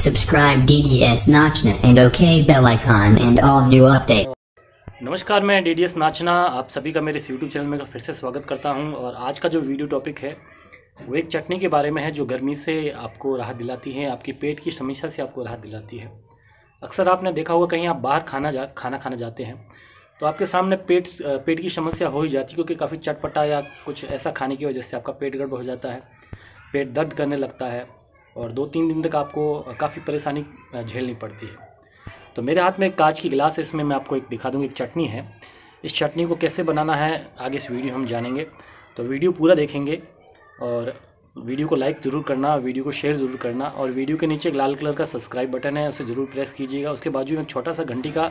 subscribe डीडीएस नाचना and okay bell icon and all new update नमस्कार मैं डी डी एस नाचना आप सभी का मेरे इस यूट्यूब चैनल में फिर से स्वागत करता हूं और आज का जो वीडियो टॉपिक है वो एक चटनी के बारे में है जो गर्मी से आपको राहत दिलाती है आपकी पेट की समस्या से आपको राहत दिलाती है अक्सर आपने देखा होगा कहीं आप बाहर खाना जा खाना खाना जाते हैं तो आपके सामने पेट पेट की समस्या हो ही जाती है क्योंकि काफ़ी चटपटा या कुछ ऐसा खाने की वजह से आपका पेट गड़बड़ हो जाता है पेट दर्द करने लगता है और दो तीन दिन तक आपको काफ़ी परेशानी झेलनी पड़ती है तो मेरे हाथ में एक कांच की गिलास है इसमें मैं आपको एक दिखा दूँगी एक चटनी है इस चटनी को कैसे बनाना है आगे इस वीडियो हम जानेंगे तो वीडियो पूरा देखेंगे और वीडियो को लाइक ज़रूर करना वीडियो को शेयर ज़रूर करना और वीडियो के नीचे एक लाल कलर का सब्सक्राइब बटन है उसे ज़रूर प्रेस कीजिएगा उसके बाजू में एक छोटा सा घंटी का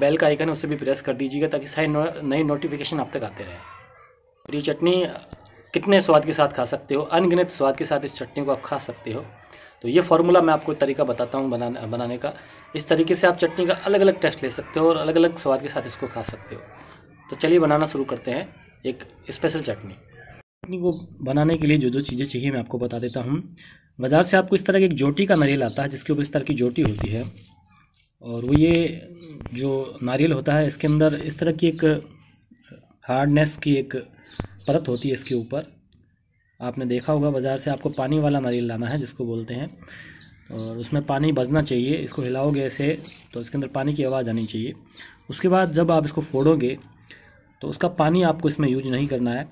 बेल का आइकन है उसे भी प्रेस कर दीजिएगा ताकि सारे नए नोटिफिकेशन आप तक आते रहें और ये चटनी कितने स्वाद के साथ खा सकते हो अनगिनत स्वाद के साथ इस चटनी को आप खा सकते हो तो ये फार्मूला मैं आपको तरीका बताता हूँ बनाने बनाने का इस तरीके से आप चटनी का अलग अलग टेस्ट ले सकते हो और अलग अलग स्वाद के साथ इसको खा सकते हो तो चलिए बनाना शुरू करते हैं एक स्पेशल चटनी चटनी को बनाने के लिए जो जो चीज़ें चाहिए मैं आपको बता देता हूँ बाज़ार से आपको इस तरह की एक जोटी का नारियल आता है जिसके ऊपर इस तरह की जोटी होती है और वो ये जो नारियल होता है इसके अंदर इस तरह की एक हार्डनेस की एक परत होती है इसके ऊपर आपने देखा होगा बाज़ार से आपको पानी वाला नारियल लाना है जिसको बोलते हैं और उसमें पानी बजना चाहिए इसको हिलाओगे ऐसे तो इसके अंदर पानी की आवाज़ आनी चाहिए उसके बाद जब आप इसको फोड़ोगे तो उसका पानी आपको इसमें यूज नहीं करना है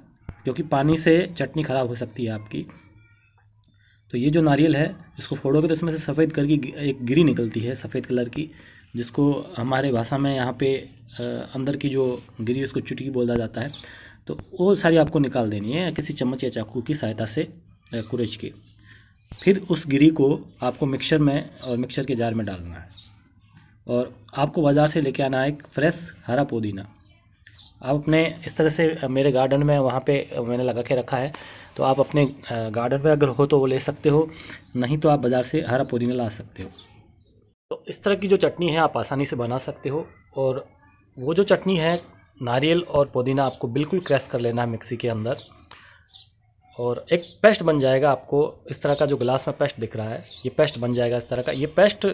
क्योंकि पानी से चटनी ख़राब हो सकती है आपकी तो ये जो नारियल है इसको फोड़ोगे तो इसमें से सफ़ेद कलर की एक गिरी निकलती है सफ़ेद कलर की जिसको हमारे भाषा में यहाँ पे अंदर की जो गिरी उसको चुटकी बोला जाता है तो वो सारी आपको निकाल देनी है किसी चम्मच या चाकू की सहायता से कुरेज के फिर उस गिरी को आपको मिक्सर में और मिक्सर के जार में डालना है और आपको बाज़ार से लेके आना है एक फ्रेश हरा पुदीना आप अपने इस तरह से मेरे गार्डन में वहाँ पे मैंने लगा के रखा है तो आप अपने गार्डन में अगर हो तो वो ले सकते हो नहीं तो आप बाज़ार से हरा पुदीना ला सकते हो तो इस तरह की जो चटनी है आप आसानी से बना सकते हो और वो जो चटनी है नारियल और पुदीना आपको बिल्कुल क्रैश कर लेना है मिक्सी के अंदर और एक पेस्ट बन जाएगा आपको इस तरह का जो गिलास में पेस्ट दिख रहा है ये पेस्ट बन जाएगा इस तरह का ये पेस्ट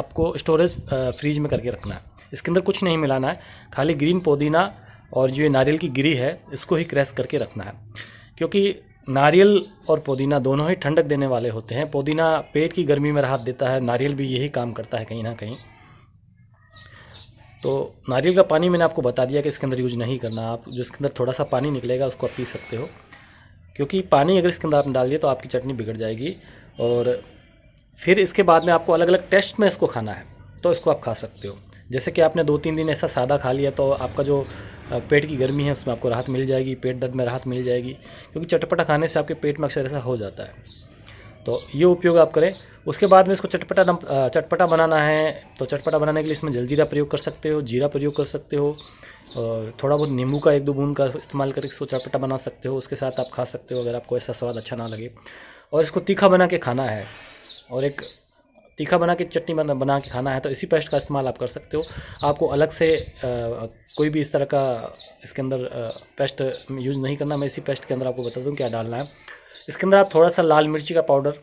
आपको स्टोरेज फ्रीज में करके रखना है इसके अंदर कुछ नहीं मिलाना है खाली ग्रीन पुदीना और जो ये नारियल की गिरी है इसको ही क्रैश करके रखना है क्योंकि नारियल और पुदीना दोनों ही ठंडक देने वाले होते हैं पुदीना पेट की गर्मी में राहत देता है नारियल भी यही काम करता है कहीं ना कहीं तो नारियल का पानी मैंने आपको बता दिया कि इसके अंदर यूज नहीं करना आप जिसके अंदर थोड़ा सा पानी निकलेगा उसको आप पी सकते हो क्योंकि पानी अगर इसके अंदर आप डाल दिए तो आपकी चटनी बिगड़ जाएगी और फिर इसके बाद में आपको अलग अलग टेस्ट में इसको खाना है तो इसको आप खा सकते हो जैसे कि आपने दो तीन दिन ऐसा सादा खा लिया तो आपका जो पेट की गर्मी है उसमें आपको राहत मिल जाएगी पेट दर्द में राहत मिल जाएगी क्योंकि चटपटा खाने से आपके पेट में अक्सर ऐसा हो जाता है तो ये उपयोग आप करें उसके बाद में इसको चटपटा चटपटा बनाना है तो चटपटा बनाने के लिए इसमें जलजीरा प्रयोग कर सकते हो जीरा प्रयोग कर सकते हो और थोड़ा बहुत नींबू का एक दो बूंद का इस्तेमाल करके इसको चटपटा बना सकते हो उसके साथ आप खा सकते हो अगर आपको ऐसा स्वाद अच्छा ना लगे और इसको तीखा बना के खाना है और एक तीखा बना के चटनी बना बना के खाना है तो इसी पेस्ट का इस्तेमाल आप कर सकते हो आपको अलग से आ, कोई भी इस तरह का इसके अंदर पेस्ट यूज़ नहीं करना मैं इसी पेस्ट के अंदर आपको बता दूँ क्या डालना है इसके अंदर आप थोड़ा सा लाल मिर्ची का पाउडर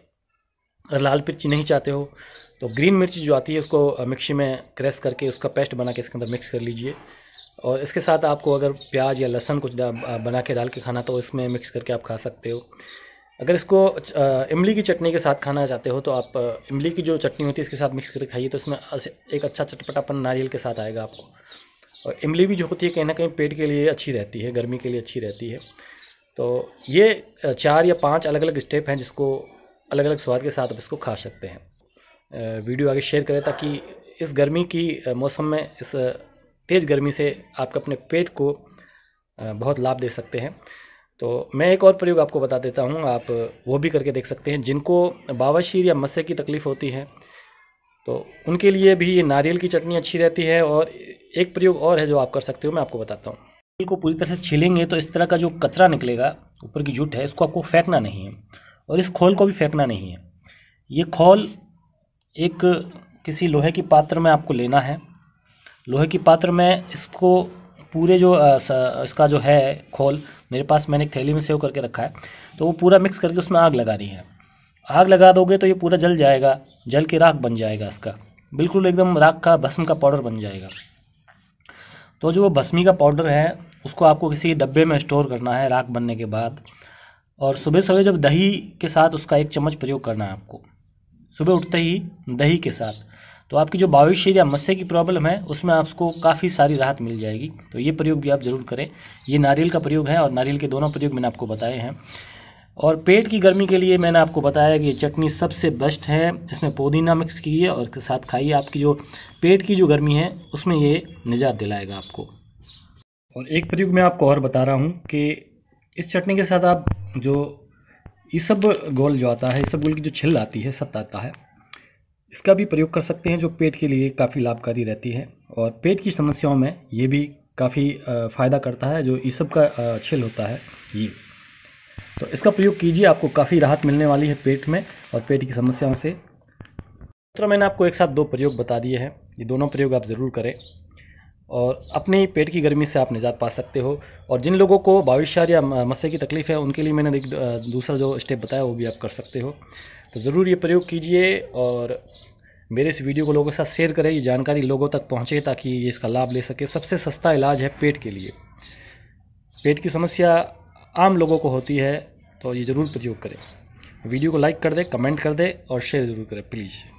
अगर लाल मिर्ची नहीं चाहते हो तो ग्रीन मिर्ची जो आती है उसको मिक्सी में क्रैश करके उसका पेस्ट बना के इसके अंदर मिक्स कर लीजिए और इसके साथ आपको अगर प्याज या लहसन कुछ बना के डाल के खाना तो इसमें मिक्स करके आप खा सकते हो अगर इसको इमली की चटनी के साथ खाना चाहते हो तो आप इमली की जो चटनी होती है इसके साथ मिक्स करके खाइए तो इसमें एक अच्छा चटपटापन नारियल के साथ आएगा आपको और इमली भी जो होती है कहीं ना कहीं पेट के लिए अच्छी रहती है गर्मी के लिए अच्छी रहती है तो ये चार या पाँच अलग अलग स्टेप हैं जिसको अलग अलग स्वाद के साथ आप इसको खा सकते हैं वीडियो आगे शेयर करें ताकि इस गर्मी की मौसम में इस तेज़ गर्मी से आप अपने पेट को बहुत लाभ दे सकते हैं तो मैं एक और प्रयोग आपको बता देता हूँ आप वो भी करके देख सकते हैं जिनको बावाशीर या मस्से की तकलीफ़ होती है तो उनके लिए भी ये नारियल की चटनी अच्छी रहती है और एक प्रयोग और है जो आप कर सकते हो मैं आपको बताता हूँ नारियल को पूरी तरह से छीलेंगे तो इस तरह का जो कचरा निकलेगा ऊपर की जूट है इसको आपको फेंकना नहीं है और इस खोल को भी फेंकना नहीं है ये खोल एक किसी लोहे की पात्र में आपको लेना है लोहे की पात्र में इसको पूरे जो इसका जो है खोल मेरे पास मैंने एक थैली में सेव करके रखा है तो वो पूरा मिक्स करके उसमें आग लगा रही है आग लगा दोगे तो ये पूरा जल जाएगा जल के राख बन जाएगा इसका बिल्कुल एकदम राख का भस्म का पाउडर बन जाएगा तो जो वो भस्मी का पाउडर है उसको आपको किसी डब्बे में स्टोर करना है राख बनने के बाद और सुबह सुबह जब दही के साथ उसका एक चम्मच प्रयोग करना है आपको सुबह उठते ही दही के साथ तो आपकी जो है या मस्से की प्रॉब्लम है उसमें आपको काफ़ी सारी राहत मिल जाएगी तो ये प्रयोग भी आप ज़रूर करें ये नारियल का प्रयोग है और नारियल के दोनों प्रयोग मैंने आपको बताए हैं और पेट की गर्मी के लिए मैंने आपको बताया कि ये चटनी सबसे बेस्ट है इसमें पुदीना मिक्स कीजिए और साथ खाइए आपकी जो पेट की जो गर्मी है उसमें ये निजात दिलाएगा आपको और एक प्रयोग मैं आपको और बता रहा हूँ कि इस चटनी के साथ आप जो ये सब गोल जो आता है सब गोल की जो छिल आती है सत्त आता है इसका भी प्रयोग कर सकते हैं जो पेट के लिए काफ़ी लाभकारी रहती है और पेट की समस्याओं में ये भी काफ़ी फ़ायदा करता है जो ये सब का छिल होता है ये तो इसका प्रयोग कीजिए आपको काफ़ी राहत मिलने वाली है पेट में और पेट की समस्याओं से तो मैंने आपको एक साथ दो प्रयोग बता दिए हैं ये दोनों प्रयोग आप ज़रूर करें और अपने पेट की गर्मी से आप निजात पा सकते हो और जिन लोगों को बाविशार या मसे की तकलीफ़ है उनके लिए मैंने एक दूसरा जो स्टेप बताया वो भी आप कर सकते हो तो ज़रूर ये प्रयोग कीजिए और मेरे इस वीडियो को लोगों के साथ शेयर करें ये जानकारी लोगों तक पहुँचे ताकि ये इसका लाभ ले सके सबसे सस्ता इलाज है पेट के लिए पेट की समस्या आम लोगों को होती है तो ये ज़रूर प्रयोग करें वीडियो को लाइक कर दे कमेंट कर दे और शेयर ज़रूर करें प्लीज़